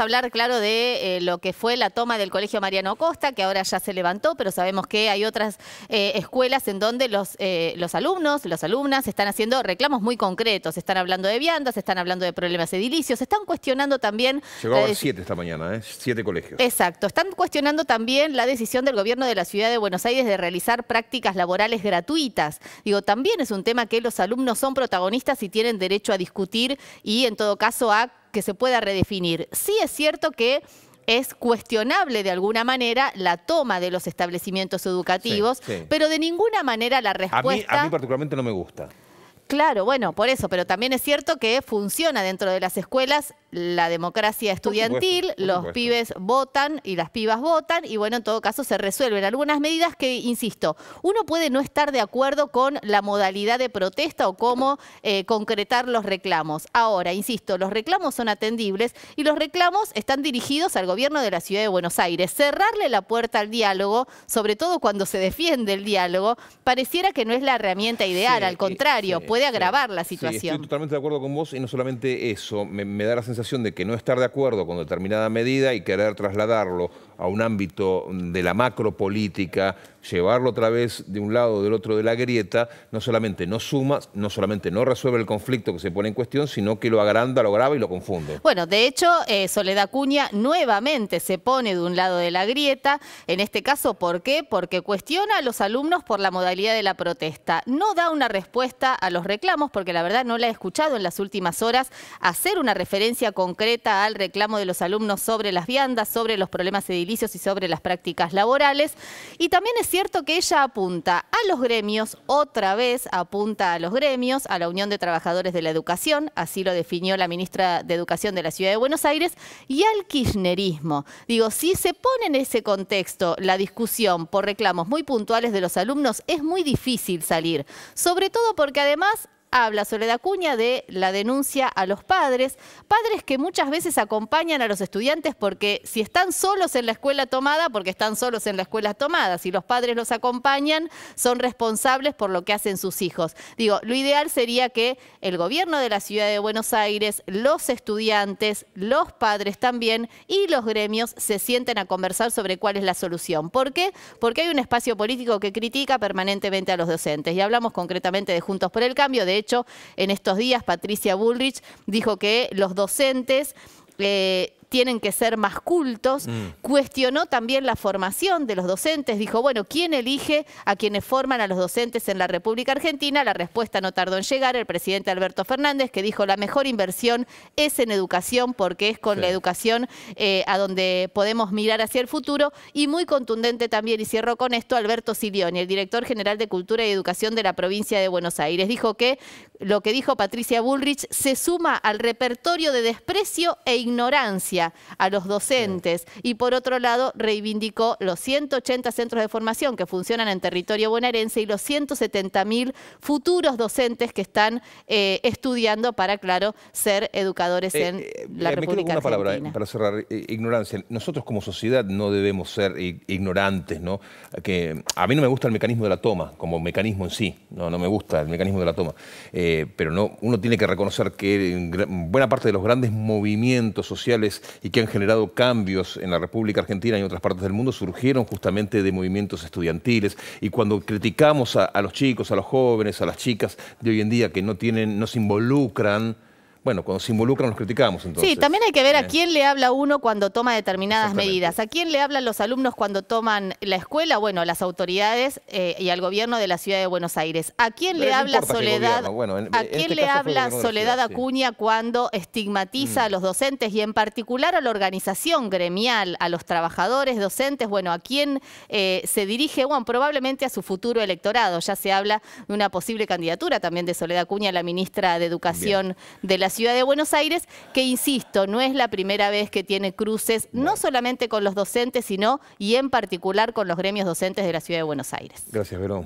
hablar, claro, de eh, lo que fue la toma del Colegio Mariano Costa, que ahora ya se levantó, pero sabemos que hay otras eh, escuelas en donde los, eh, los alumnos, las alumnas, están haciendo reclamos muy concretos. Están hablando de viandas, están hablando de problemas edilicios, están cuestionando también... Llegó a siete esta mañana, ¿eh? Siete colegios. Exacto. Están cuestionando también la decisión del gobierno de la Ciudad de Buenos Aires de realizar prácticas laborales gratuitas. Digo, también es un tema que los alumnos son protagonistas y tienen derecho a discutir y, en todo caso, a que se pueda redefinir. Sí es cierto que es cuestionable de alguna manera la toma de los establecimientos educativos, pero de ninguna manera la respuesta... a mí particularmente no me gusta. Claro, bueno, por eso, pero también es cierto que funciona dentro de las escuelas la democracia estudiantil, los pibes votan y las pibas votan y bueno, en todo caso se resuelven algunas medidas que, insisto, uno puede no estar de acuerdo con la modalidad de protesta o cómo eh, concretar los reclamos. Ahora, insisto, los reclamos son atendibles y los reclamos están dirigidos al gobierno de la ciudad de Buenos Aires. Cerrarle la puerta al diálogo, sobre todo cuando se defiende el diálogo, pareciera que no es la herramienta ideal, al contrario, puede agravar la situación. totalmente de acuerdo con vos y no solamente eso, me da la sensación de que no estar de acuerdo con determinada medida y querer trasladarlo a un ámbito de la macropolítica, llevarlo otra vez de un lado o del otro de la grieta, no solamente no suma, no solamente no resuelve el conflicto que se pone en cuestión, sino que lo agranda, lo agrava y lo confunde. Bueno, de hecho, eh, Soledad Cuña nuevamente se pone de un lado de la grieta, en este caso, ¿por qué? Porque cuestiona a los alumnos por la modalidad de la protesta, no da una respuesta a los reclamos, porque la verdad no la he escuchado en las últimas horas hacer una referencia concreta al reclamo de los alumnos sobre las viandas, sobre los problemas edilicios y sobre las prácticas laborales. Y también es cierto que ella apunta a los gremios, otra vez apunta a los gremios, a la Unión de Trabajadores de la Educación, así lo definió la ministra de Educación de la Ciudad de Buenos Aires, y al kirchnerismo. Digo, si se pone en ese contexto la discusión por reclamos muy puntuales de los alumnos, es muy difícil salir, sobre todo porque además habla Soledad Cuña de la denuncia a los padres, padres que muchas veces acompañan a los estudiantes porque si están solos en la escuela tomada, porque están solos en la escuela tomada, si los padres los acompañan, son responsables por lo que hacen sus hijos. Digo, lo ideal sería que el gobierno de la ciudad de Buenos Aires, los estudiantes, los padres también y los gremios se sienten a conversar sobre cuál es la solución. ¿Por qué? Porque hay un espacio político que critica permanentemente a los docentes y hablamos concretamente de Juntos por el Cambio, de hecho, hecho, en estos días Patricia Bullrich dijo que los docentes eh, tienen que ser más cultos, mm. cuestionó también la formación de los docentes, dijo, bueno, ¿quién elige a quienes forman a los docentes en la República Argentina? La respuesta no tardó en llegar, el presidente Alberto Fernández, que dijo, la mejor inversión es en educación, porque es con la educación eh, a donde podemos mirar hacia el futuro, y muy contundente también, y cierro con esto, Alberto Silioni, el director general de Cultura y Educación de la provincia de Buenos Aires, dijo que lo que dijo Patricia Bullrich se suma al repertorio de desprecio e ignorancia a los docentes. Y por otro lado, reivindicó los 180 centros de formación que funcionan en territorio bonaerense y los 170 mil futuros docentes que están eh, estudiando para, claro, ser educadores eh, en eh, la me República una palabra para cerrar. Ignorancia. Nosotros como sociedad no debemos ser ignorantes, ¿no? Que a mí no me gusta el mecanismo de la toma como mecanismo en sí. No, no me gusta el mecanismo de la toma. pero no, uno tiene que reconocer que buena parte de los grandes movimientos sociales y que han generado cambios en la República Argentina y en otras partes del mundo surgieron justamente de movimientos estudiantiles. Y cuando criticamos a, los chicos, a los jóvenes, a las chicas de hoy en día que no, tienen, no se involucran, bueno, cuando se involucran los criticamos entonces. Sí, también hay que ver a quién le habla uno cuando toma determinadas medidas, a quién le hablan los alumnos cuando toman la escuela, bueno, las autoridades eh, y al gobierno de la ciudad de Buenos Aires. ¿A quién le habla Soledad? ¿A este quién le habla Soledad Acuña cuando estigmatiza a mm. los docentes y en particular a la organización gremial, a los trabajadores docentes? Bueno, ¿a quién eh, se dirige? Bueno, probablemente a su futuro electorado. Ya se habla de una posible candidatura también de Soledad Acuña, la ministra de Educación de la ciudad de Buenos Aires, que insisto, no es la primera vez que tiene cruces, no solamente con los docentes, sino y en particular con los gremios docentes de la ciudad de Buenos Aires. Gracias, Verón.